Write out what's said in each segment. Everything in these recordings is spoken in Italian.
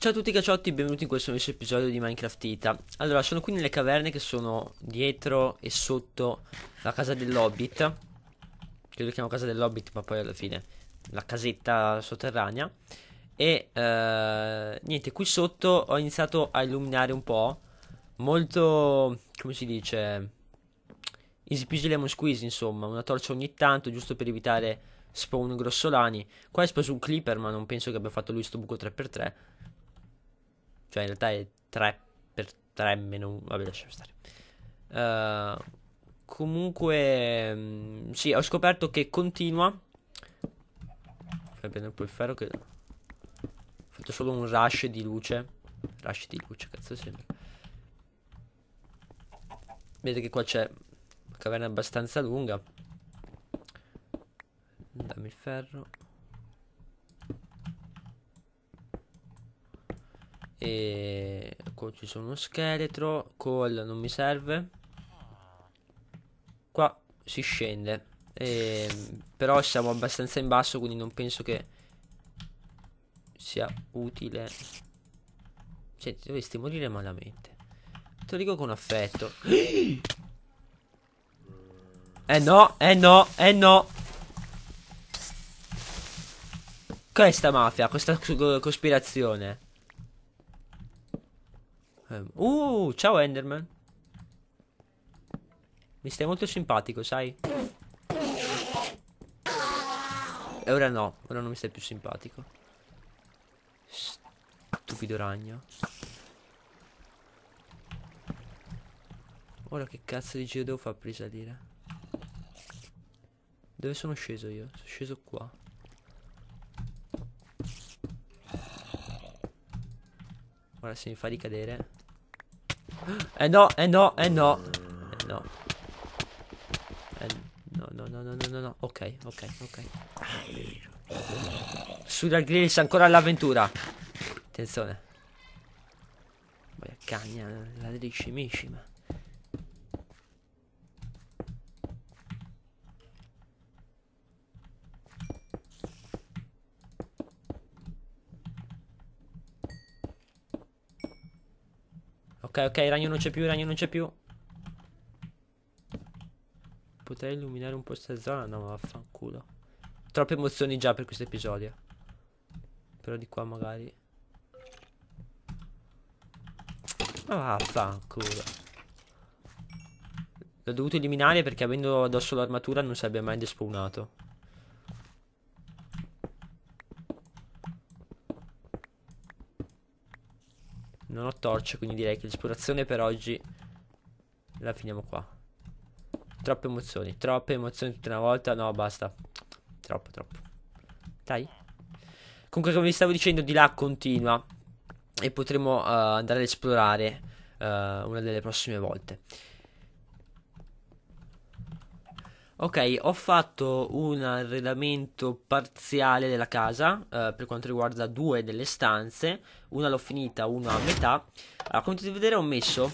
Ciao a tutti cacciotti, benvenuti in questo nuovo episodio di Minecraft Ita Allora, sono qui nelle caverne che sono dietro e sotto la casa dell'Hobbit Credo chiamo casa dell'Hobbit, ma poi alla fine la casetta sotterranea E eh, niente, qui sotto ho iniziato a illuminare un po' Molto, come si dice, easy peasy lemon squeeze insomma Una torcia ogni tanto, giusto per evitare spawn grossolani Qua è speso un clipper, ma non penso che abbia fatto lui sto buco 3x3 cioè, in realtà è 3 per 3 meno... Vabbè, lasciamo stare. Uh, comunque, mm, sì, ho scoperto che continua. Fai prendere un po' il ferro che... Ho fatto solo un rush di luce. Rush di luce, cazzo sembra. Vedete che qua c'è una caverna abbastanza lunga. Dammi il ferro. E qua ci sono uno scheletro. Call non mi serve. Qua si scende. E, però siamo abbastanza in basso, quindi non penso che sia utile. senti dovresti morire malamente. Te lo dico con affetto. Eh no, eh no, eh no. Questa mafia, questa cospirazione. Eh, uh, ciao Enderman. Mi stai molto simpatico, sai? E ora no, ora non mi stai più simpatico. Stupido ragno. Ora che cazzo di giro devo far per risalire? Dove sono sceso io? Sono sceso qua. Ora se mi fa ricadere eh no, eh no, eh no. Eh no. Eh no, no, no, no, no, no, no. Ok, ok, ok. Sulla grills ancora all'avventura. Attenzione. Vai a cagna, la liscimissima. Ok, ok, ragno non c'è più, ragno non c'è più. Potrei illuminare un po' questa zona? No, vaffanculo. Troppe emozioni già per questo episodio. Però di qua magari... Ma vaffanculo. L'ho dovuto eliminare perché avendo addosso l'armatura non sarebbe mai despawnato. sono torce, quindi direi che l'esplorazione per oggi la finiamo qua. Troppe emozioni, troppe emozioni tutta una volta, no basta. Troppo, troppo. Dai. Comunque come vi stavo dicendo, di là continua e potremo uh, andare ad esplorare uh, una delle prossime volte. Ok, ho fatto un arredamento parziale della casa eh, per quanto riguarda due delle stanze, una l'ho finita, una a metà. Allora, come potete vedere ho messo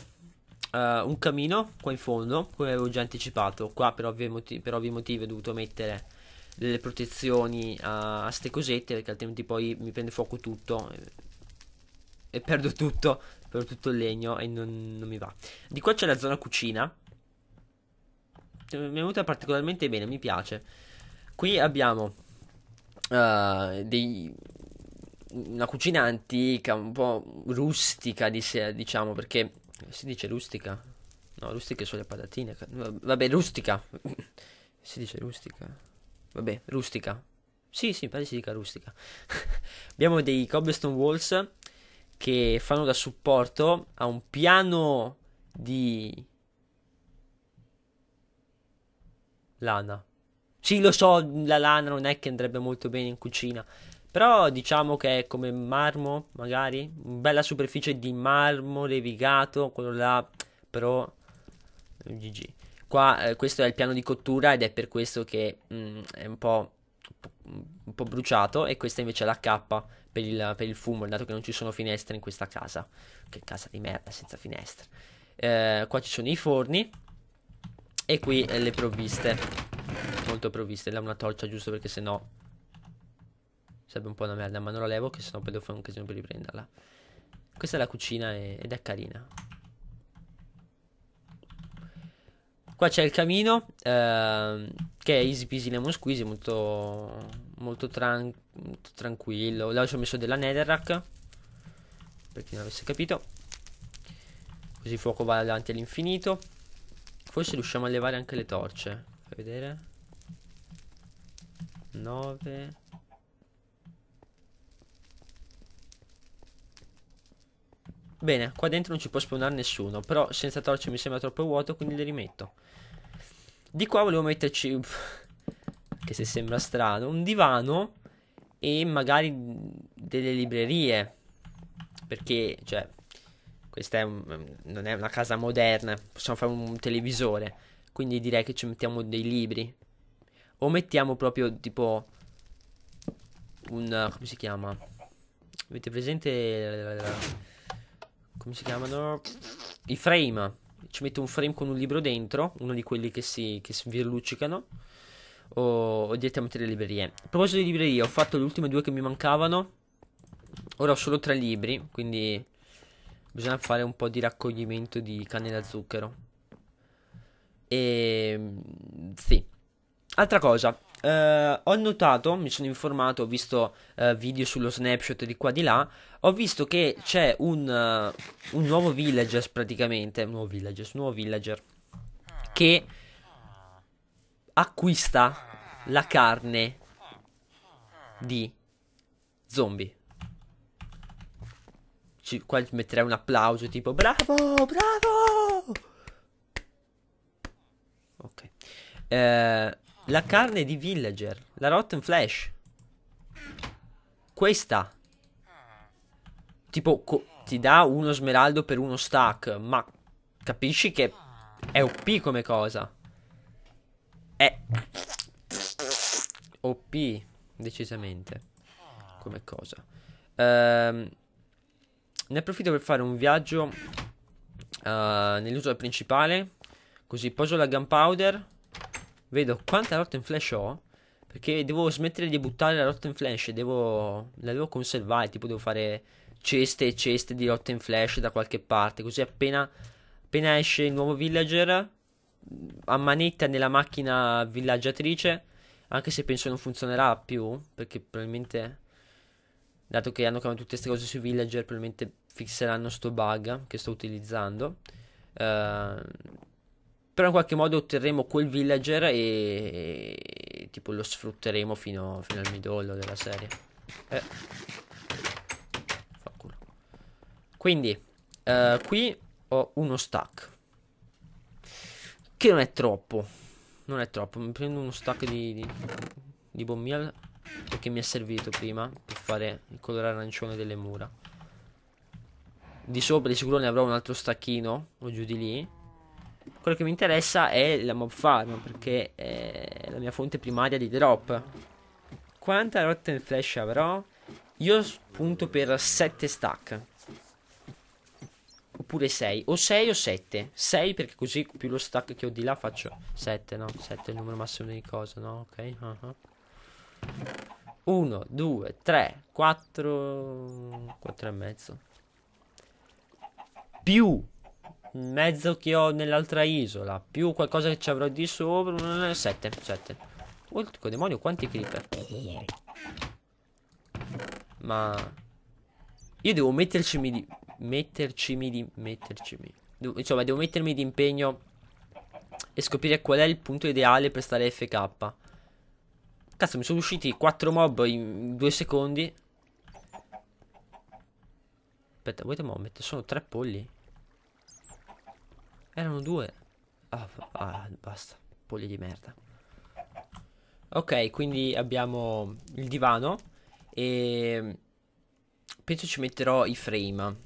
eh, un camino qua in fondo, come avevo già anticipato, qua per ovvi, motivi, per ovvi motivi ho dovuto mettere delle protezioni a, a ste cosette perché altrimenti poi mi prende fuoco tutto e, eh, e perdo tutto, perdo tutto il legno e non, non mi va. Di qua c'è la zona cucina mi è venuta particolarmente bene, mi piace. Qui abbiamo uh, dei, una cucina antica, un po' rustica, di sé, diciamo, perché si dice rustica? No, rustiche sono le patatine. Vabbè, rustica. si dice rustica. Vabbè, rustica. Sì, sì, pare si dica rustica. abbiamo dei cobblestone walls che fanno da supporto a un piano di Lana. Sì, lo so, la lana non è che andrebbe molto bene in cucina. Però diciamo che è come marmo, magari. Bella superficie di marmo levigato, quello là. Però. GG. Qua, eh, questo è il piano di cottura ed è per questo che mh, mm, è un po', un po', bruciato. E questa invece è la K per il, per il fumo, dato che non ci sono finestre in questa casa. Che casa di merda senza finestre. Eh, qua ci sono i forni e qui eh, le provviste. Molto provviste. Là una torcia giusto perché sennò... Sarebbe un po' una merda, ma non la levo che sennò poi devo fare un casino per riprenderla. Questa è la cucina ed è carina. Qua c'è il camino, ehm, che è easy peasy lemon squeezy, molto, molto, tran molto tranquillo. Là ci ho messo della netherrack, per chi non avesse capito. Così il fuoco va davanti all'infinito. Forse riusciamo a levare anche le torce. Fai vedere. 9. Bene, qua dentro non ci può spawnare nessuno, però senza torce mi sembra troppo vuoto, quindi le rimetto. Di qua volevo metterci, che se sembra strano, un divano e magari delle librerie. Perché, cioè, questa è un, mm, non è una casa moderna, possiamo fare un televisore. Quindi direi che ci mettiamo dei libri. O mettiamo proprio tipo un... Eh, come si chiama? Avete presente... Eh, come si chiamano? I frame. Ci metto un frame con un libro dentro, uno di quelli che si, che si virluccicano. O, o, direttamente le librerie. A proposito di librerie, ho fatto le ultime due che mi mancavano. Ora ho solo tre libri, quindi bisogna fare un po' di raccoglimento di canne da zucchero. E ehm, sì. Altra cosa, eh, ho notato, mi sono informato, ho visto eh, video sullo snapshot di qua di là, ho visto che c'è un, uh, eh, un nuovo villager praticamente, un nuovo villagers, un nuovo villager che acquista la carne di zombie ci, qua metterei un applauso tipo bravo, bravo. Ok. Eh, la carne di villager, la rotten flash. Questa. Tipo ti dà uno smeraldo per uno stack, ma capisci che è OP come cosa. È OP decisamente come cosa. Ehm ne approfitto per fare un viaggio uh, nell'isola principale. Così poso la gunpowder. Vedo quanta rotten flash ho. Perché devo smettere di buttare la rotten flash. Devo, la devo conservare. Tipo devo fare ceste e ceste di rotten flash da qualche parte. Così appena, appena esce il nuovo villager. A manetta nella macchina villaggiatrice. Anche se penso non funzionerà più. Perché probabilmente dato che hanno cambiato tutte queste cose sui villager, probabilmente fixeranno sto bug che sto utilizzando. Uh, però in qualche modo otterremo quel villager e, e tipo lo sfrutteremo fino, fino, al midollo della serie. Eh. Fa culo. Quindi, uh, qui ho uno stack. Che non è troppo. Non è troppo. Mi prendo uno stack di, di, di bombial perché mi è servito prima per fare il colore arancione delle mura. Di sopra di sicuro ne avrò un altro stacchino o giù di lì. Quello che mi interessa è la mob farm perché è la mia fonte primaria di drop. Quanta rotten flash avrò? Io punto per 7 stack. Oppure 6. O 6 o 7. 6 perché così più lo stack che ho di là faccio 7, no? 7 è il numero massimo di cosa, no? Ok. Uh ah, -huh. Ah. 1, 2, 3, 4, 4 e mezzo. Più mezzo che ho nell'altra isola, più qualcosa che ci avrò di sopra, 7, 7. Ultico demonio, quanti creeper? Ma... Io devo mettercimi di... Mettercimi di... Mettercimi. Devo, insomma, devo mettermi di impegno e scoprire qual è il punto ideale per stare FK. Cazzo, mi sono usciti 4 mob in 2 secondi. Aspetta, wait a moment, sono 3 polli. Erano 2. Ah, ah, basta, polli di merda. Ok, quindi abbiamo il divano e penso ci metterò i frame.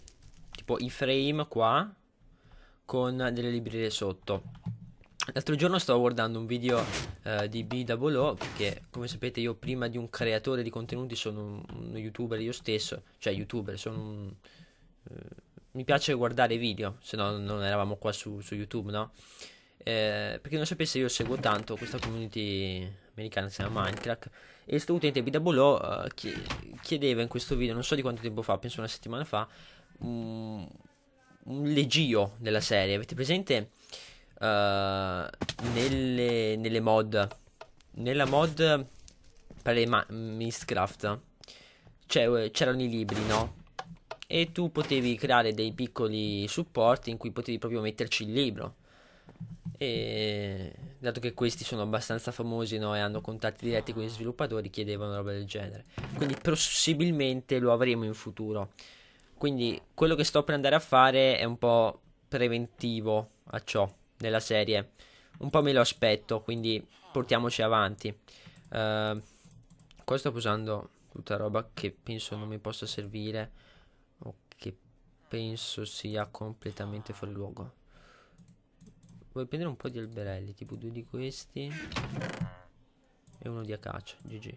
Tipo i frame qua con delle librerie sotto. L'altro giorno stavo guardando un video eh, di B.O.O. perché come sapete io prima di un creatore di contenuti sono uno youtuber io stesso, cioè youtuber, sono un, eh, mi piace guardare video, se no non eravamo qua su, su YouTube, no? Eh, perché non sapesse io seguo tanto questa community americana che si chiama Minecraft e questo utente B.O.O. Eh, chiedeva in questo video, non so di quanto tempo fa, penso una settimana fa, un, un legio della serie, avete presente? uh, nelle, nelle, mod. Nella mod per le Minecraft cioè, eh, c'erano i libri, no? E tu potevi creare dei piccoli supporti in cui potevi proprio metterci il libro. E dato che questi sono abbastanza famosi no, e hanno contatti diretti con gli sviluppatori, chiedevano roba del genere. Quindi possibilmente lo avremo in futuro. Quindi quello che sto per andare a fare è un po' preventivo a ciò nella serie. Un po' me lo aspetto, quindi portiamoci avanti. Uh, qua sto usando tutta roba che penso non mi possa servire o che penso sia completamente fuori luogo. Vuoi prendere un po' di alberelli, tipo due di questi e uno di acacia, GG.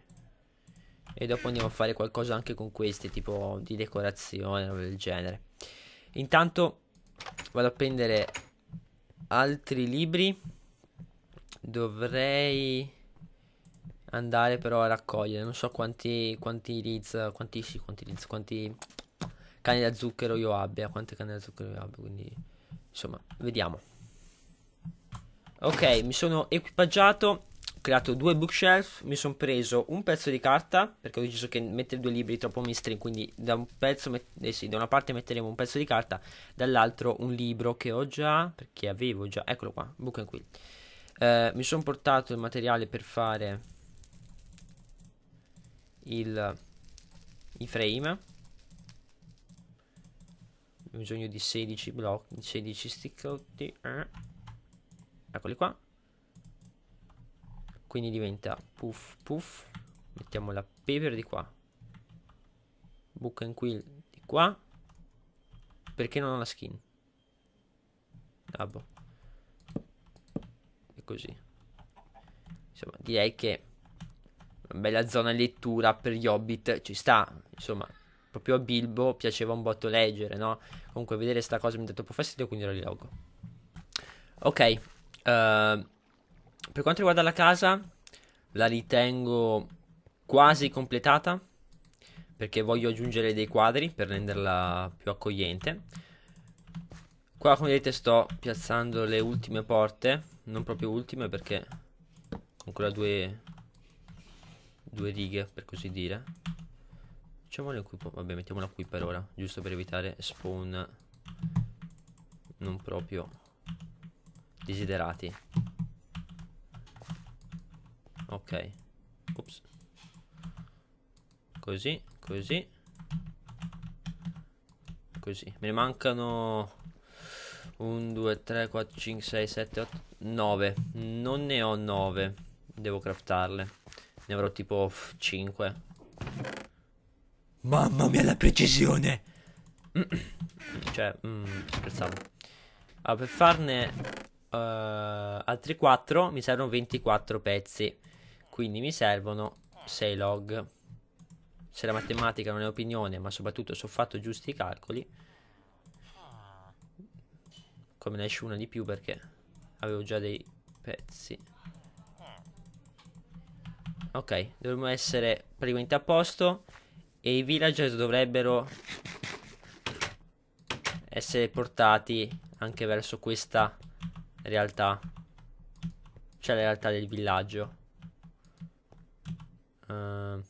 E dopo andiamo a fare qualcosa anche con questi, tipo di decorazione o del genere. Intanto vado a prendere altri libri dovrei andare però a raccogliere. Non so quanti, quanti Riz, quanti, sì, quanti Riz, quanti canne da zucchero io abbia, quante cani da zucchero io abbia, quindi insomma, vediamo. Ok, mi sono equipaggiato creato due bookshelf, mi sono preso un pezzo di carta, perché ho deciso che mettere due libri è troppo mistri, quindi da, un pezzo, eh sì, da una parte metteremo un pezzo di carta, dall'altro un libro che ho già, perché avevo già, eccolo qua, Book and Quill. Eh, mi sono portato il materiale per fare il, i frame. Ho bisogno di 16 blocchi, 16 stickotti. Eh. Eccoli qua. Quindi diventa puff puff. Mettiamo la paper di qua. Book and quill di qua. Perché non ho la skin? Ah boh. E così. Insomma, direi che una bella zona lettura per gli hobbit ci sta. Insomma, proprio a Bilbo piaceva un botto leggere, no? Comunque vedere sta cosa mi ha dato un po' fastidio, quindi la rilogo. Ok. Uh, per quanto riguarda la casa, la ritengo quasi completata perché voglio aggiungere dei quadri per renderla più accogliente. Qua come vedete sto piazzando le ultime porte, non proprio ultime perché ancora due, due righe per così dire. Facciamola qui, vabbè mettiamola qui per ora, giusto per evitare spawn non proprio desiderati ok Ups. così così così me ne mancano 1 2 3 4 5 6 7 8 9 non ne ho 9 devo craftarle ne avrò tipo 5 mamma mia la precisione cioè mm, scherzavo allora, ah, per farne uh, altri 4 mi servono 24 pezzi quindi mi servono 6 log. Se la matematica non è opinione, ma soprattutto se ho fatto giusti i calcoli, come ne esce una di più perché avevo già dei pezzi. Ok, dovremmo essere praticamente a posto e i villager dovrebbero essere portati anche verso questa realtà, cioè la realtà del villaggio uh,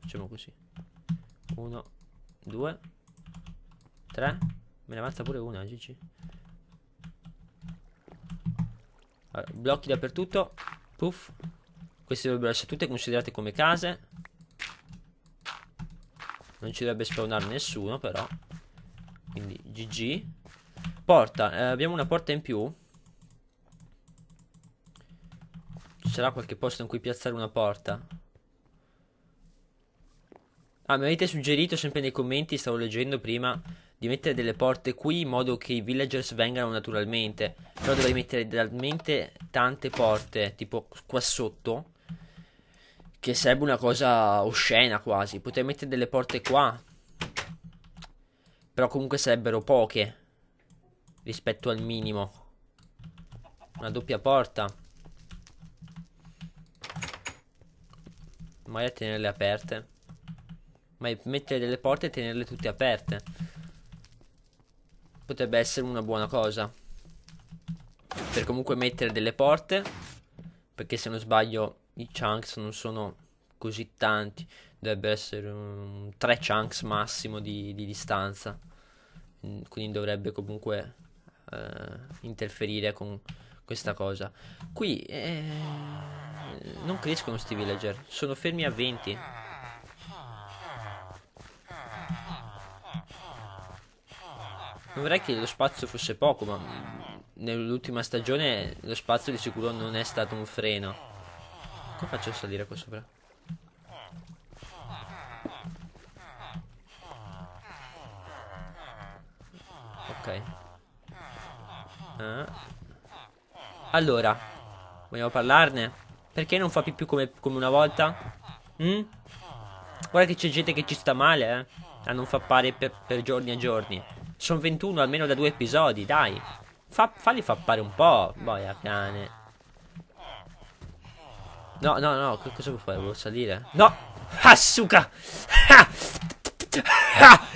facciamo così 1 2 3 me ne avanza pure una gg allora, blocchi dappertutto puff queste dovrebbero essere tutte considerate come case non ci dovrebbe spawnare nessuno però quindi GG Porta eh, Abbiamo una porta in più Ci sarà qualche posto in cui piazzare una porta Ah, mi avete suggerito sempre nei commenti, stavo leggendo prima, di mettere delle porte qui in modo che i villagers vengano naturalmente. Però dovrei mettere talmente tante porte, tipo qua sotto, che sarebbe una cosa oscena quasi. Potrei mettere delle porte qua, però comunque sarebbero poche rispetto al minimo. Una doppia porta. Magari a tenerle aperte. Ma mettere delle porte e tenerle tutte aperte. Potrebbe essere una buona cosa. Per comunque mettere delle porte. Perché se non sbaglio i chunks non sono così tanti. Dovrebbe essere um, 3 chunks massimo di, di distanza. Mm, quindi dovrebbe comunque eh, interferire con questa cosa. Qui eh, non crescono sti villager. Sono fermi a 20. Non vorrei che lo spazio fosse poco, ma nell'ultima stagione lo spazio di sicuro non è stato un freno. Come faccio a salire qua sopra? Ok. Ah. Allora, vogliamo parlarne? Perché non fa più come, come una volta? Mm? Guarda che c'è gente che ci sta male, eh. A non far pari per, per giorni e giorni. Sono 21 almeno da due episodi, dai. Fa, falli fappare un po', boia cane. No, no, no, cosa vuoi fare? Volevo salire? No! Hassuka! Ah, ah, ah.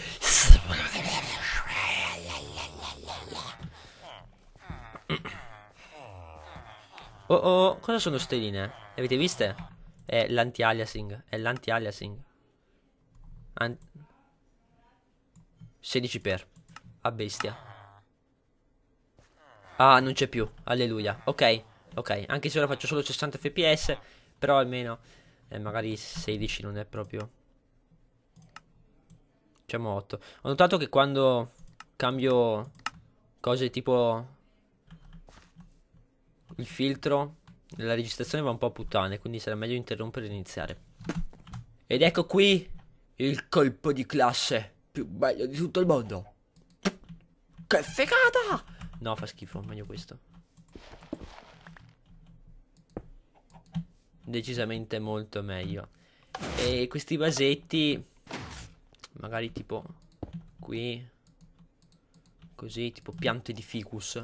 Oh oh, cosa sono ste linee? Le avete viste? È l'anti-aliasing, è l'anti-aliasing. An 16 per a bestia. Ah, non c'è più. Alleluia. Ok, ok. Anche se ora faccio solo 60 fps, però almeno... Eh, magari 16 non è proprio... Diciamo 8. Ho notato che quando cambio cose tipo... Il filtro la registrazione va un po' a puttane, quindi sarà meglio interrompere e iniziare. Ed ecco qui il colpo di classe più bello di tutto il mondo. Che fegata! No, fa schifo, meglio questo. Decisamente molto meglio. E questi vasetti... Magari tipo... Qui... Così, tipo piante di ficus.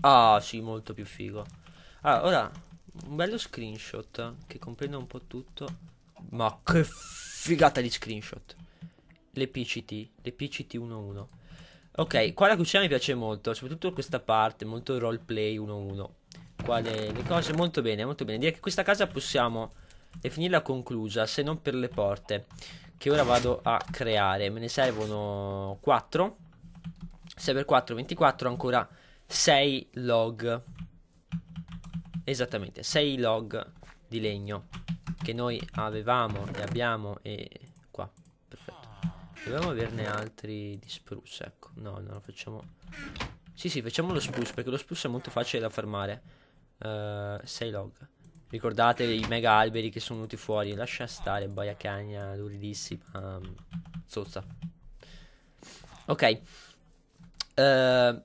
Ah, sì, molto più figo. Allora, ah, ora... Un bello screenshot che comprende un po' tutto. Ma che figata di screenshot! Le PCT, le PCT 11. Ok, qua la cucina mi piace molto, soprattutto questa parte, molto roleplay 1-1. Qua le, le, cose molto bene, molto bene. Direi che questa casa possiamo definirla conclusa, se non per le porte, che ora vado a creare. Me ne servono 4, 6 per 4, 24, ancora 6 log. Esattamente, 6 log di legno che noi avevamo e abbiamo e Dobbiamo averne altri di spruce, ecco. No, no, facciamo... Sì, sì, facciamo lo spruce, perché lo spruce è molto facile da fermare. 6 uh, eh, log. Ricordate i mega alberi che sono venuti fuori. Lascia stare, boia cagna, luridissima. Um, zozza. Ok. Uh,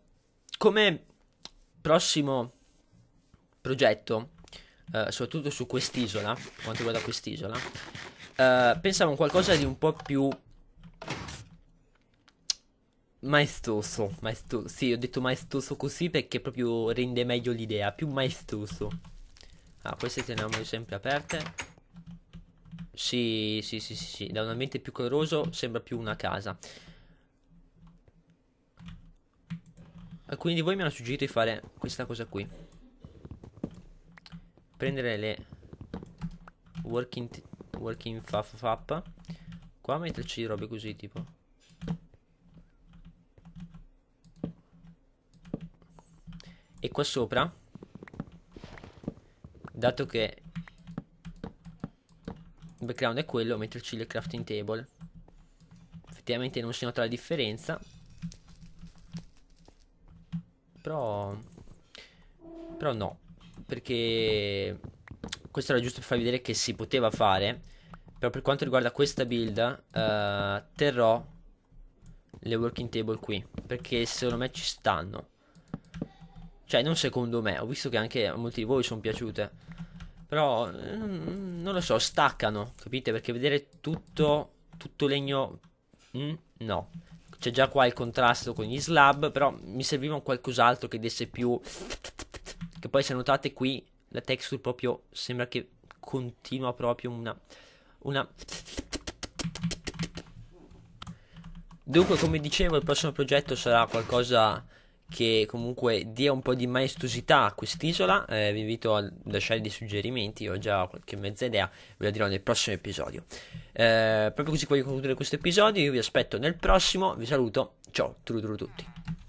come prossimo progetto, uh, soprattutto su quest'isola, quanto riguarda quest'isola, uh, pensavo a qualcosa di un po' più Maestoso, maestoso. Sì, ho detto maestoso così perché proprio rende meglio l'idea, più maestoso. Ah, queste teniamole sempre aperte. Sì, sì, sì, sì, sì, da un ambiente più coloroso sembra più una casa. Quindi voi mi hanno suggerito di fare questa cosa qui. Prendere le working, working fap fap qua metterci robe così tipo E qua sopra Dato che Il background è quello Metterci le crafting table Effettivamente non si nota la differenza Però Però no Perché Questo era giusto per farvi vedere che si poteva fare Però per quanto riguarda questa build eh, Terrò Le working table qui Perché secondo me ci stanno cioè, non secondo me, ho visto che anche a molti di voi sono piaciute. Però, mm, non, lo so, staccano, capite? Perché vedere tutto, tutto legno... Mm, no. C'è già qua il contrasto con gli slab, però mi serviva un qualcos'altro che desse più... Che poi se notate qui, la texture proprio sembra che continua proprio una... Una... Dunque, come dicevo, il prossimo progetto sarà qualcosa che comunque dia un po' di maestosità a quest'isola, eh, vi invito a lasciare dei suggerimenti, ho già qualche mezza idea, ve la dirò nel prossimo episodio. Eh, proprio così voglio concludere questo episodio, io vi aspetto nel prossimo, vi saluto, ciao, tru tru tutti.